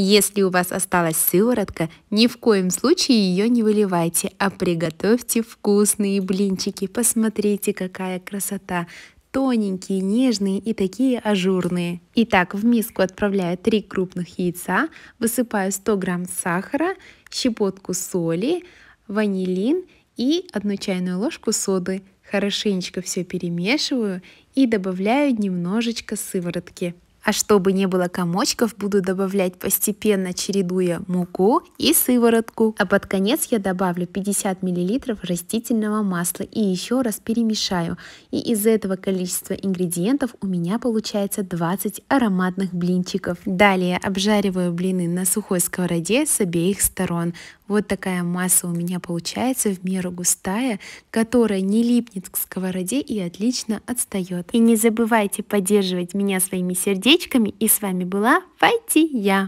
Если у вас осталась сыворотка, ни в коем случае ее не выливайте, а приготовьте вкусные блинчики. Посмотрите, какая красота! тоненькие, нежные и такие ажурные. Итак, в миску отправляю 3 крупных яйца, высыпаю 100 грамм сахара, щепотку соли, ванилин и 1 чайную ложку соды. Хорошенечко все перемешиваю и добавляю немножечко сыворотки. А чтобы не было комочков, буду добавлять постепенно, чередуя муку и сыворотку. А под конец я добавлю 50 мл растительного масла и еще раз перемешаю. И из этого количества ингредиентов у меня получается 20 ароматных блинчиков. Далее обжариваю блины на сухой сковороде с обеих сторон. Вот такая масса у меня получается в меру густая, которая не липнет к сковороде и отлично отстает. И не забывайте поддерживать меня своими сердечками. И с вами была Файти Я.